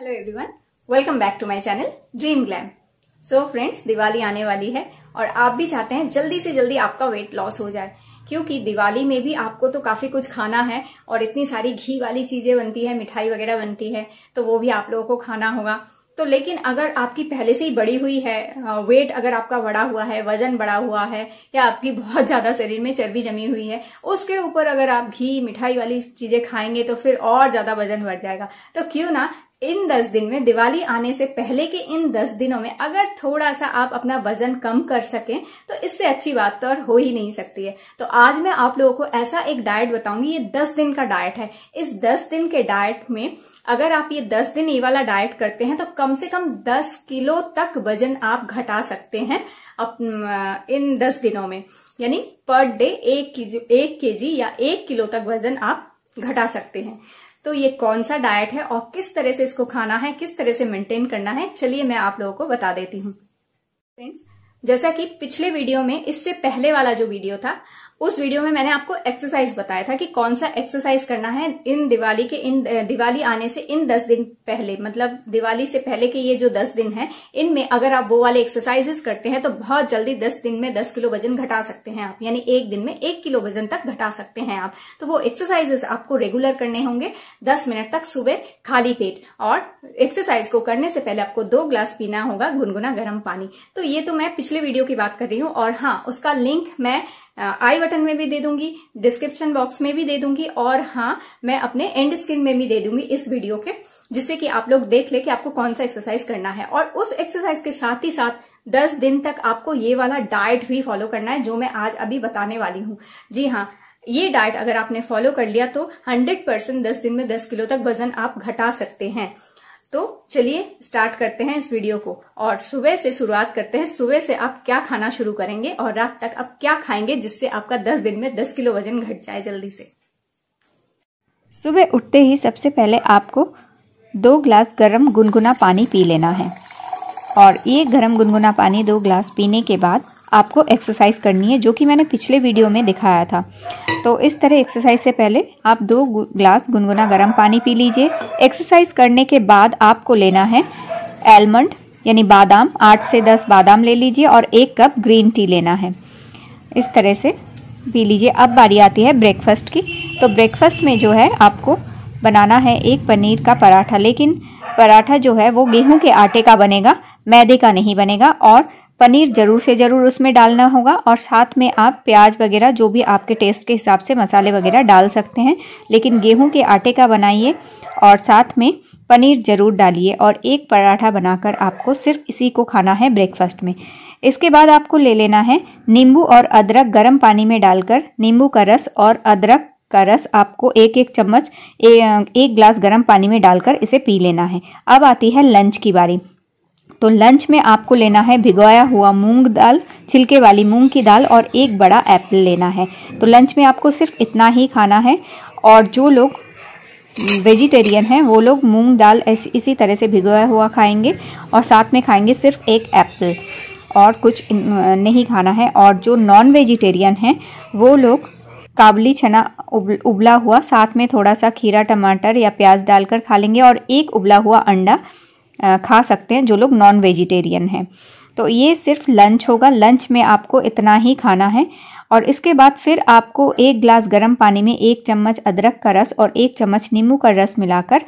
hello everyone welcome back to my channel dream glam so friends Diwali आने वाली है और आप भी चाहते हैं जल्दी से जल्दी आपका वेट लॉस हो जाए क्योंकि दिवाली में भी आपको तो काफी कुछ खाना है और इतनी सारी घी वाली चीजें बनती है मिठाई वगैरह बनती है तो वो भी आप लोगों को खाना होगा तो लेकिन अगर आपकी पहले से ही बड़ी हुई है वेट अगर आपका बड़ा हुआ है वजन बड़ा हुआ है या आपकी बहुत ज्यादा शरीर में चर्बी जमी हुई है उसके ऊपर अगर आप घी मिठाई वाली चीजें खाएंगे तो फिर और ज्यादा वजन बढ़ जाएगा तो क्यों ना इन दस दिन में दिवाली आने से पहले के इन दस दिनों में अगर थोड़ा सा आप अपना वजन कम कर सकें तो इससे अच्छी बात तो और हो ही नहीं सकती है तो आज मैं आप लोगों को ऐसा एक डाइट बताऊंगी ये दस दिन का डाइट है इस दस दिन के डाइट में अगर आप ये दस दिन ये वाला डाइट करते हैं तो कम से कम दस किलो तक वजन आप घटा सकते हैं इन दस दिनों में यानी पर डे एक के जी या एक किलो तक वजन आप घटा सकते हैं तो ये कौन सा डाइट है और किस तरह से इसको खाना है किस तरह से मेंटेन करना है चलिए मैं आप लोगों को बता देती हूँ फ्रेंड्स जैसा कि पिछले वीडियो में इससे पहले वाला जो वीडियो था उस वीडियो में मैंने आपको एक्सरसाइज बताया था कि कौन सा एक्सरसाइज करना है इन दिवाली के इन दिवाली आने से इन दस दिन पहले मतलब दिवाली से पहले के ये जो दस दिन है इनमें अगर आप वो वाले एक्सरसाइजेस करते हैं तो बहुत जल्दी दस दिन में दस किलो वजन घटा सकते हैं आप यानी एक दिन में एक किलो वजन तक घटा सकते हैं आप तो वो एक्सरसाइजेस आपको रेगुलर करने होंगे दस मिनट तक सुबह खाली पेट और एक्सरसाइज को करने से पहले आपको दो ग्लास पीना होगा गुनगुना गर्म पानी तो ये तो मैं पिछले वीडियो की बात कर रही हूँ और हाँ उसका लिंक मैं आई बटन में भी दे दूंगी डिस्क्रिप्शन बॉक्स में भी दे दूंगी और हाँ मैं अपने एंड स्क्रीन में भी दे दूंगी इस वीडियो के जिससे कि आप लोग देख ले कि आपको कौन सा एक्सरसाइज करना है और उस एक्सरसाइज के साथ ही साथ दस दिन तक आपको ये वाला डाइट भी फॉलो करना है जो मैं आज अभी बताने वाली हूँ जी हाँ ये डाइट अगर आपने फॉलो कर लिया तो 100 परसेंट दस दिन में 10 किलो तक वजन आप घटा सकते हैं तो चलिए स्टार्ट करते हैं इस वीडियो को और सुबह से शुरुआत करते हैं सुबह से आप क्या खाना शुरू करेंगे और रात तक आप क्या खाएंगे जिससे आपका 10 दिन में 10 किलो वजन घट जाए जल्दी से सुबह उठते ही सबसे पहले आपको दो ग्लास गर्म गुनगुना पानी पी लेना है और ये गर्म गुनगुना पानी दो ग्लास पीने के बाद आपको एक्सरसाइज करनी है जो कि मैंने पिछले वीडियो में दिखाया था तो इस तरह एक्सरसाइज से पहले आप दो ग्लास गुनगुना गर्म पानी पी लीजिए एक्सरसाइज करने के बाद आपको लेना है एलमंड यानी बादाम आठ से दस बादाम ले लीजिए और एक कप ग्रीन टी लेना है इस तरह से पी लीजिए अब बारी आती है ब्रेकफास्ट की तो ब्रेकफास्ट में जो है आपको बनाना है एक पनीर का पराठा लेकिन पराठा जो है वो गेहूं के आटे का बनेगा मैदे का नहीं बनेगा और पनीर ज़रूर से ज़रूर उसमें डालना होगा और साथ में आप प्याज वगैरह जो भी आपके टेस्ट के हिसाब से मसाले वगैरह डाल सकते हैं लेकिन गेहूं के आटे का बनाइए और साथ में पनीर ज़रूर डालिए और एक पराठा बनाकर आपको सिर्फ इसी को खाना है ब्रेकफास्ट में इसके बाद आपको ले लेना है नींबू और अदरक गर्म पानी में डालकर नींबू का रस और अदरक का रस आपको एक एक चम्मच एक ग्लास गर्म पानी में डालकर इसे पी लेना है अब आती है लंच की बारी तो लंच में आपको लेना है भिगोया हुआ मूंग दाल छिलके वाली मूंग की दाल और एक बड़ा एप्पल लेना है तो लंच में आपको सिर्फ इतना ही खाना है और जो लोग वेजिटेरियन हैं वो लोग मूंग दाल इसी तरह से भिगोया हुआ खाएंगे और साथ में खाएंगे सिर्फ एक एप्पल और कुछ नहीं खाना है और जो नॉन वेजिटेरियन हैं वो लोग काबली चना उबला हुआ साथ में थोड़ा सा खीरा टमाटर या प्याज डालकर खा लेंगे और एक उबला हुआ अंडा खा सकते हैं जो लोग नॉन वेजिटेरियन हैं तो ये सिर्फ लंच होगा लंच में आपको इतना ही खाना है और इसके बाद फिर आपको एक ग्लास गर्म पानी में एक चम्मच अदरक का रस और एक चम्मच नींबू का रस मिलाकर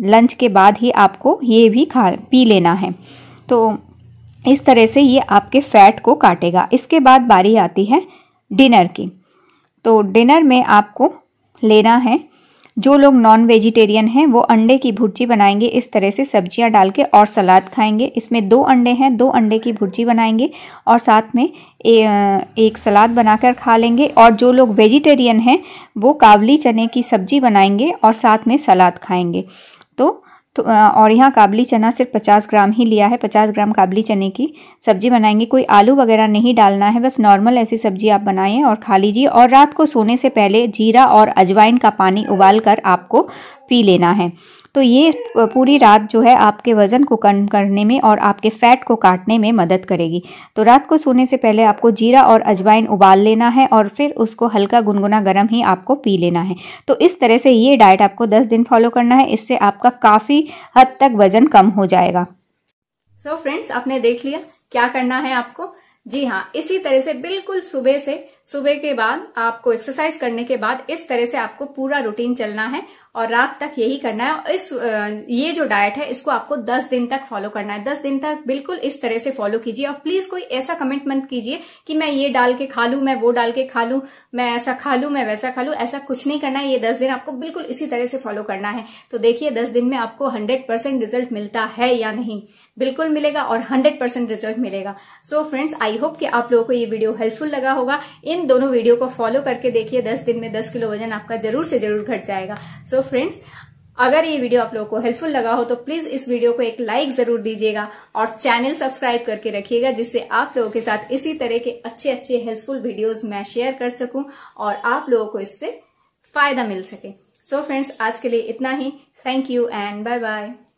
लंच के बाद ही आपको ये भी खा पी लेना है तो इस तरह से ये आपके फैट को काटेगा इसके बाद बारी आती है डिनर की तो डिनर में आपको लेना है जो लोग नॉन वेजिटेरियन हैं वो अंडे की भुर्जी बनाएंगे इस तरह से सब्जियां डाल के और सलाद खाएंगे इसमें दो अंडे हैं दो अंडे की भुर्जी बनाएंगे और साथ में ए, एक सलाद बनाकर खा लेंगे और जो लोग वेजिटेरियन हैं वो कावली चने की सब्जी बनाएंगे और साथ में सलाद खाएंगे तो तो और यहाँ काबली चना सिर्फ पचास ग्राम ही लिया है पचास ग्राम काबली चने की सब्ज़ी बनाएंगे कोई आलू वगैरह नहीं डालना है बस नॉर्मल ऐसी सब्ज़ी आप बनाएं और खा लीजिए और रात को सोने से पहले जीरा और अजवाइन का पानी उबाल कर आपको पी लेना है तो ये पूरी रात जो है आपके वज़न को कम करने में और आपके फैट को काटने में मदद करेगी तो रात को सोने से पहले आपको जीरा और अजवाइन उबाल लेना है और फिर उसको हल्का गुनगुना गर्म ही आपको पी लेना है तो इस तरह से ये डाइट आपको 10 दिन फॉलो करना है इससे आपका काफ़ी हद तक वज़न कम हो जाएगा सो so फ्रेंड्स आपने देख लिया क्या करना है आपको जी हाँ इसी तरह से बिल्कुल सुबह से सुबह के बाद आपको एक्सरसाइज करने के बाद इस तरह से आपको पूरा रूटीन चलना है और रात तक यही करना है और इस ये जो डाइट है इसको आपको 10 दिन तक फॉलो करना है 10 दिन तक बिल्कुल इस तरह से फॉलो कीजिए और प्लीज कोई ऐसा कमेंट मत कीजिए कि मैं ये डाल के खा लू मैं वो डाल के खा लू मैं ऐसा खा लू मैं वैसा खा लू ऐसा कुछ नहीं करना है ये दस दिन आपको बिल्कुल इसी तरह से फॉलो करना है तो देखिए दस दिन में आपको हंड्रेड रिजल्ट मिलता है या नहीं बिल्कुल मिलेगा और हंड्रेड रिजल्ट मिलेगा सो फ्रेंड्स आई होप कि आप लोगों को ये वीडियो हेल्पफुल लगा होगा इन दोनों वीडियो को फॉलो करके देखिए दस दिन में दस किलो वजन आपका जरूर से जरूर घट जाएगा सो फ्रेंड्स अगर ये वीडियो आप लोगों को हेल्पफुल लगा हो तो प्लीज इस वीडियो को एक लाइक जरूर दीजिएगा और चैनल सब्सक्राइब करके रखिएगा जिससे आप लोगों के साथ इसी तरह के अच्छे अच्छे हेल्पफुल वीडियोस मैं शेयर कर सकूं और आप लोगों को इससे फायदा मिल सके सो so फ्रेंड्स आज के लिए इतना ही thank you and bye bye